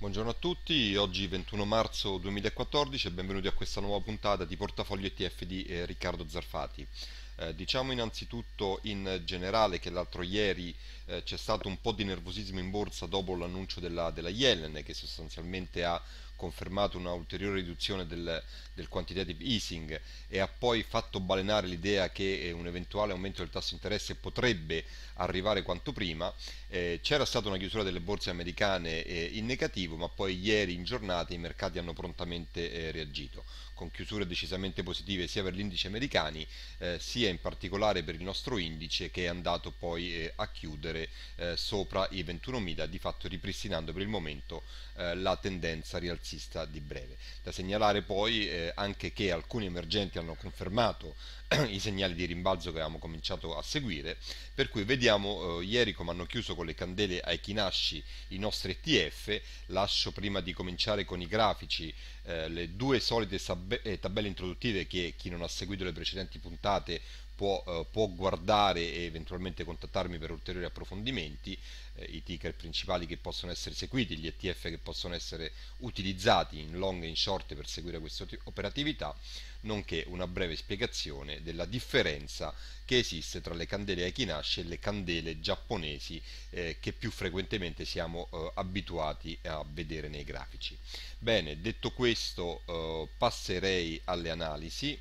Buongiorno a tutti, oggi 21 marzo 2014 e benvenuti a questa nuova puntata di Portafoglio ETF di eh, Riccardo Zarfati. Eh, diciamo innanzitutto in generale che l'altro ieri eh, c'è stato un po' di nervosismo in borsa dopo l'annuncio della, della Yellen che sostanzialmente ha confermato una ulteriore riduzione del, del quantitative easing e ha poi fatto balenare l'idea che eh, un eventuale aumento del tasso di interesse potrebbe arrivare quanto prima, eh, c'era stata una chiusura delle borse americane eh, in negativo, ma poi ieri in giornata i mercati hanno prontamente eh, reagito con chiusure decisamente positive sia per gli indici americani eh, sia in particolare per il nostro indice che è andato poi eh, a chiudere eh, sopra i 21.000 di fatto ripristinando per il momento eh, la tendenza rialzista di breve. Da segnalare poi eh, anche che alcuni emergenti hanno confermato i segnali di rimbalzo che avevamo cominciato a seguire, per cui vediamo eh, ieri come hanno chiuso con le candele ai chinasci i nostri ETF, lascio prima di cominciare con i grafici eh, le due solite eh, tabelle introduttive che chi non ha seguito le precedenti puntate può, eh, può, guardare e eventualmente contattarmi per ulteriori approfondimenti, eh, i ticker principali che possono essere seguiti, gli ETF che possono essere utilizzati in long e in short per seguire questa operatività, nonché una breve spiegazione della differenza che esiste tra le candele Aikinashi e le candele giapponesi eh, che più frequentemente siamo eh, abituati a vedere nei grafici. Bene, detto questo eh, passerei alle analisi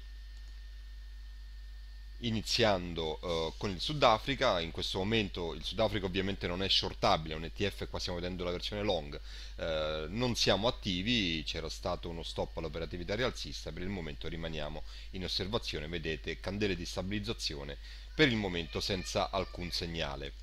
iniziando uh, con il Sudafrica, in questo momento il Sudafrica ovviamente non è shortabile, è un ETF, qua stiamo vedendo la versione long, uh, non siamo attivi, c'era stato uno stop all'operatività rialzista, per il momento rimaniamo in osservazione, vedete candele di stabilizzazione, per il momento senza alcun segnale.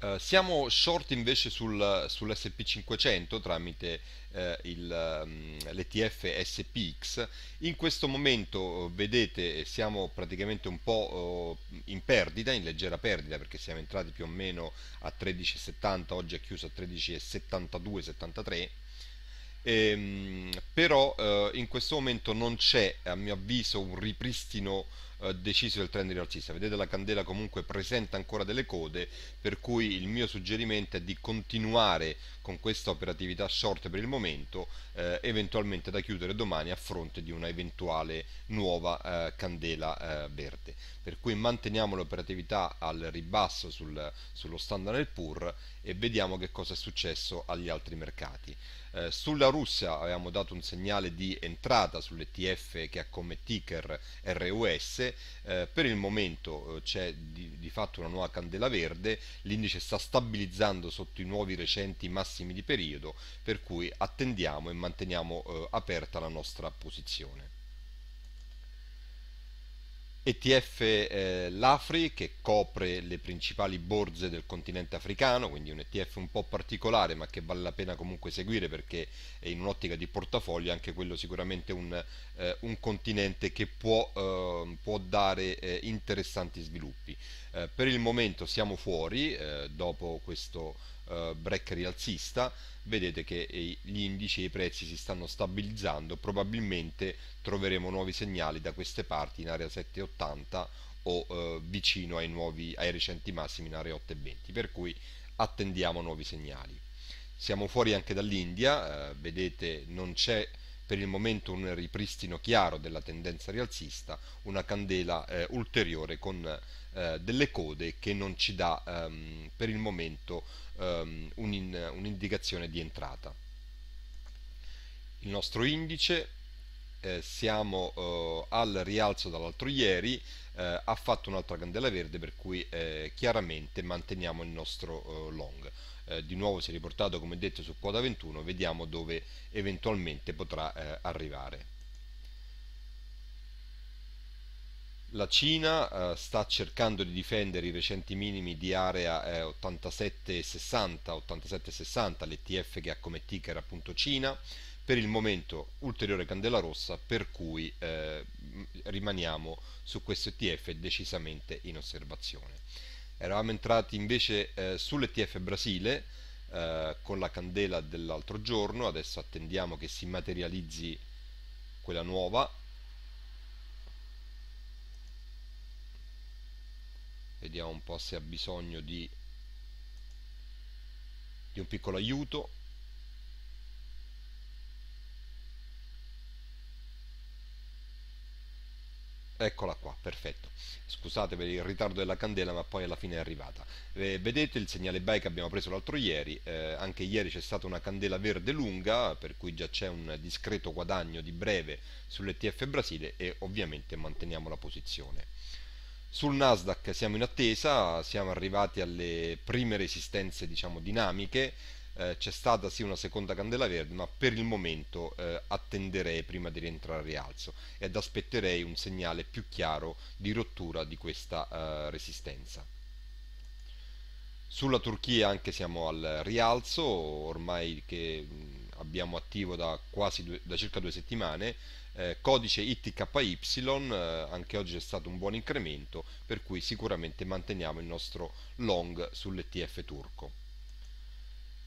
Eh, siamo short invece sul, sull'SP500 tramite uh, il, mm, l'ETF SPX. In questo momento uh, vedete siamo praticamente un po' oh, in perdita, in leggera perdita perché siamo entrati più o meno a 13,70, oggi è chiuso a 13,72-73. Ehm, però in questo momento non c'è a mio avviso un ripristino eh, deciso il trend rialzista. Vedete la candela comunque presenta ancora delle code, per cui il mio suggerimento è di continuare con questa operatività short per il momento, eh, eventualmente da chiudere domani a fronte di una eventuale nuova eh, candela eh, verde. Per cui manteniamo l'operatività al ribasso sul, sullo standard del pur e vediamo che cosa è successo agli altri mercati. Eh, sulla Russia avevamo dato un segnale di entrata sull'ETF che ha come ticker RUS, eh, per il momento eh, c'è di, di, fatto una nuova candela verde, l'indice sta stabilizzando sotto i nuovi recenti massimi di periodo, per cui attendiamo e manteniamo eh, aperta la nostra posizione. ETF eh, Lafri che copre le principali borse del continente africano, quindi un ETF un po' particolare ma che vale la pena comunque seguire perché in un'ottica di portafoglio anche quello sicuramente un, eh, un continente che può, eh, può dare eh, interessanti sviluppi. Eh, per il momento siamo fuori eh, dopo questo eh, break rialzista vedete che eh, gli indici e i prezzi si stanno stabilizzando probabilmente troveremo nuovi segnali da queste parti in area 780 o eh, vicino ai, nuovi, ai recenti massimi in area 820 per cui attendiamo nuovi segnali siamo fuori anche dall'India eh, vedete non c'è per il momento un ripristino chiaro della tendenza rialzista, una candela eh, ulteriore con eh, delle code che non ci dà ehm, per il momento ehm, un'indicazione un di entrata. Il nostro indice eh, siamo eh, al rialzo dall'altro ieri, eh, ha fatto un'altra candela verde per cui eh, chiaramente manteniamo il nostro eh, long. di nuovo si è riportato come detto su quota 21, vediamo dove eventualmente potrà arrivare. La Cina eh, sta cercando di difendere i recenti minimi di area eh, 87,60, 87,60, l'ETF che ha come ticker appunto Cina, per il momento ulteriore candela rossa per cui eh, rimaniamo su questo ETF decisamente in osservazione. Eravamo entrati invece eh, sull'ETF Brasile eh, con la candela dell'altro giorno, adesso attendiamo che si materializzi quella nuova. Vediamo un po' se ha bisogno di, di un piccolo aiuto. Eccola qua, perfetto. Scusate per il ritardo della candela, ma poi alla fine è arrivata. Eh, vedete il segnale BY che abbiamo preso l'altro ieri. Eh, anche ieri c'è stata una candela verde lunga, per cui già c'è un discreto guadagno di breve sull'ETF Brasile e ovviamente manteniamo la posizione. Sul Nasdaq siamo in attesa, siamo arrivati alle prime resistenze diciamo, dinamiche eh, c'è stata sì una seconda candela verde ma per il momento eh, attenderei prima di rientrare al rialzo ed aspetterei un segnale più chiaro di rottura di questa eh, resistenza sulla Turchia anche siamo al rialzo ormai che mm, abbiamo attivo da, due, da circa due settimane eh, codice ITKY eh, anche oggi c'è stato un buon incremento per cui sicuramente manteniamo il nostro long sull'ETF turco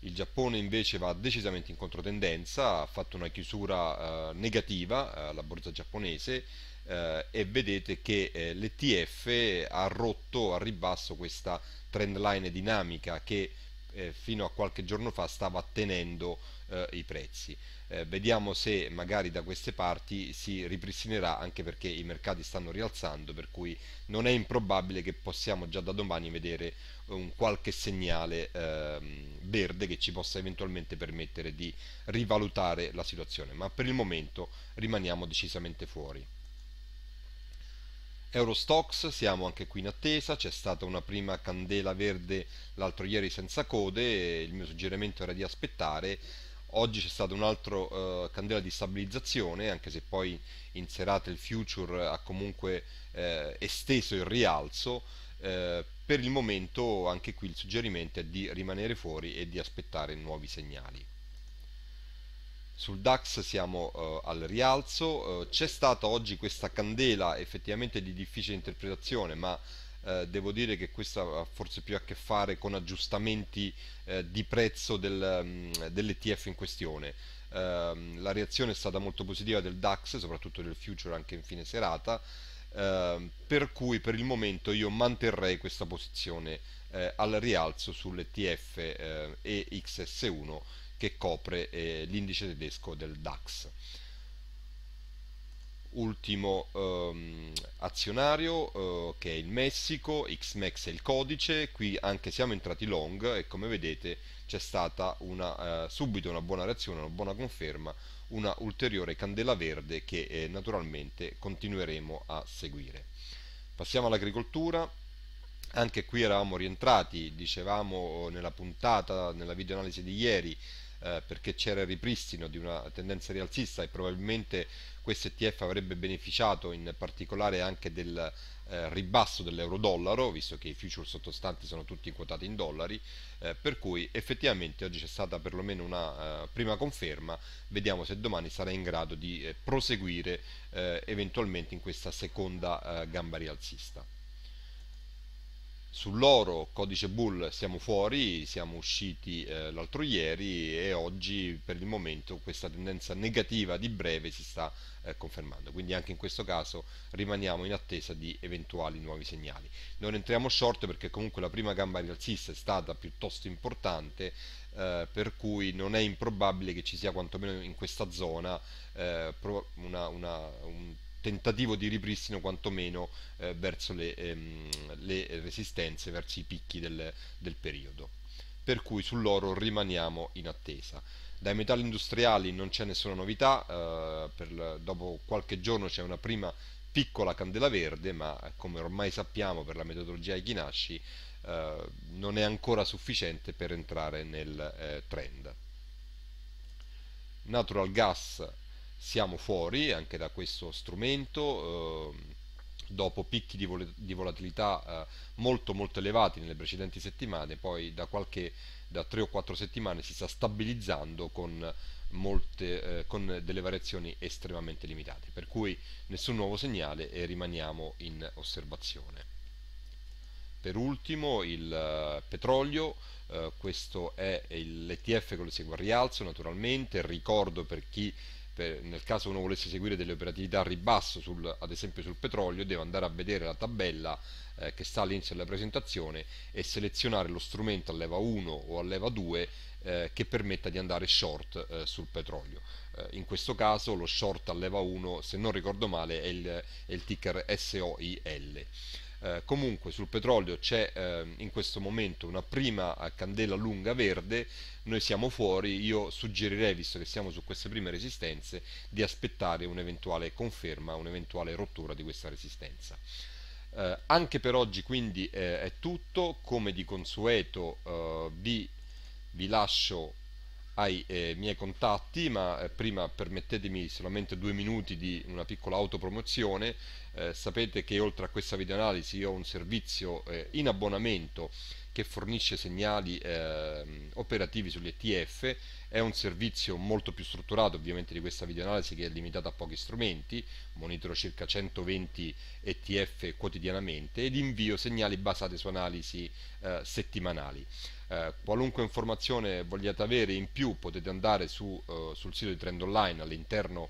il Giappone invece va decisamente in controtendenza, ha fatto una chiusura eh, negativa eh, alla borsa giapponese eh, e vedete che eh, l'ETF ha rotto a ribasso questa trend line dinamica che eh, fino a qualche giorno fa stava tenendo eh, i prezzi eh, vediamo se magari da queste parti si ripristinerà anche perché i mercati stanno rialzando per cui non è improbabile che possiamo già da domani vedere un qualche segnale eh, verde che ci possa eventualmente permettere di rivalutare la situazione ma per il momento rimaniamo decisamente fuori Eurostox, siamo anche qui in attesa, c'è stata una prima candela verde l'altro ieri senza code, il mio suggerimento era di aspettare, Oggi c'è stato un altro eh, candela di stabilizzazione, anche se poi in serata il future eh, ha comunque eh, esteso il rialzo. Eh, per il momento anche qui il suggerimento è di rimanere fuori e di aspettare nuovi segnali. Sul DAX siamo eh, al rialzo, eh, c'è stata oggi questa candela effettivamente di difficile interpretazione, ma eh, devo dire che questo ha forse più a che fare con aggiustamenti eh, di prezzo del, mm, dell'ETF in questione. Ehm, la reazione è stata molto positiva del DAX, soprattutto del future anche in fine serata, ehm, per cui per il momento io manterrei questa posizione eh, al rialzo sull'ETF EXS1 eh, che copre l'indice tedesco del DAX ultimo ehm, azionario eh, che è il Messico, XMEX è il codice, qui anche siamo entrati long e come vedete c'è stata una, eh, subito una buona reazione, una buona conferma, una ulteriore candela verde che eh, naturalmente continueremo a seguire. Passiamo all'agricoltura, anche qui eravamo rientrati, dicevamo eh, nella puntata, nella videoanalisi di ieri, eh, perché c'era il ripristino di una tendenza rialzista e probabilmente questo ETF avrebbe beneficiato in particolare anche del eh, ribasso dell'euro-dollaro, visto che i futures sottostanti sono tutti quotati in dollari, eh, per cui effettivamente oggi c'è stata perlomeno una eh, prima conferma, vediamo se domani sarà in grado di eh, proseguire eh, eventualmente in questa seconda gamba rialzista. Sull'oro codice bull siamo fuori, siamo usciti eh, l'altro ieri e oggi per il momento questa tendenza negativa di breve si sta eh, confermando, quindi anche in questo caso rimaniamo in attesa di eventuali nuovi segnali. Non entriamo short perché comunque la prima gamba rialzista è stata piuttosto importante, eh, per cui non è improbabile che ci sia quantomeno in questa zona eh, una, una, un tentativo di ripristino quantomeno eh, verso le, ehm, le, resistenze, verso i picchi del, del periodo. Per cui sull'oro rimaniamo in attesa. Dai metalli industriali non c'è nessuna novità, eh, per, dopo qualche giorno c'è una prima piccola candela verde, ma eh, come ormai sappiamo per la metodologia Aikinashi eh, non è ancora sufficiente per entrare nel eh, trend. Natural gas siamo fuori anche da questo strumento eh, dopo picchi di, vol di volatilità eh, molto molto elevati nelle precedenti settimane poi da qualche da 3 o 4 settimane si sta stabilizzando con molte eh, con delle variazioni estremamente limitate per cui nessun nuovo segnale e rimaniamo in osservazione per ultimo il eh, petrolio, eh, questo è l'ETF con il segue al rialzo naturalmente, ricordo per chi per, nel caso uno volesse seguire delle operatività a ribasso sul, ad esempio sul petrolio deve andare a vedere la tabella eh, che sta all'inizio della presentazione e selezionare lo strumento a leva 1 o a leva 2 eh, che permetta di andare short eh, sul petrolio eh, in questo caso lo short a leva 1 se non ricordo male è il, è il ticker SOIL eh, comunque sul petrolio c'è eh, in questo momento una prima eh, candela lunga verde, noi siamo fuori, io suggerirei, visto che siamo su queste prime resistenze, di aspettare un'eventuale conferma, un'eventuale rottura di questa resistenza. Eh, anche per oggi quindi eh, è tutto, come di consueto eh, vi, vi lascio ai eh, miei contatti, ma eh, prima permettetemi solamente due minuti di una piccola autopromozione. Eh, sapete che oltre a questa videoanalisi io ho un servizio eh, in abbonamento che fornisce segnali eh, operativi sugli ETF, è un servizio molto più strutturato ovviamente di questa videoanalisi che è limitata a pochi strumenti, monitoro circa 120 ETF quotidianamente ed invio segnali basati su analisi eh, settimanali. Eh, qualunque informazione vogliate avere in più potete andare su, eh, sul sito di Trend Online all'interno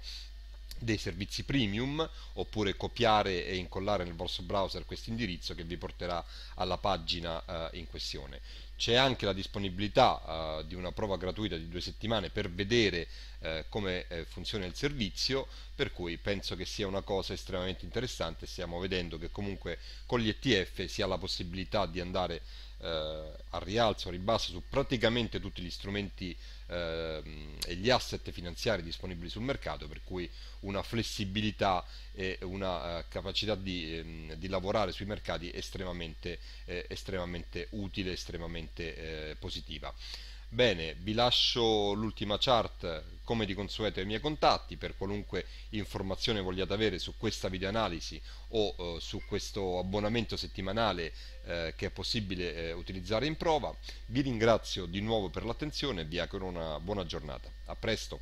dei servizi premium oppure copiare e incollare nel vostro browser questo indirizzo che vi porterà alla pagina eh, in questione. C'è anche la disponibilità eh, di una prova gratuita di due settimane per vedere eh, come eh, funziona il servizio, per cui penso che sia una cosa estremamente interessante, stiamo vedendo che comunque con gli ETF si ha la possibilità di andare eh, a rialzo, a ribasso su praticamente tutti gli strumenti ehm, e gli asset finanziari disponibili sul mercato, per cui una flessibilità e una eh, capacità di, ehm, di lavorare sui mercati estremamente, estremamente utile, estremamente positiva. Bene, vi lascio l'ultima chart come di consueto ai miei contatti per qualunque informazione vogliate avere su questa videoanalisi o eh, su questo abbonamento settimanale eh, che è possibile eh, utilizzare in prova. Vi ringrazio di nuovo per l'attenzione e vi auguro una buona giornata. A presto!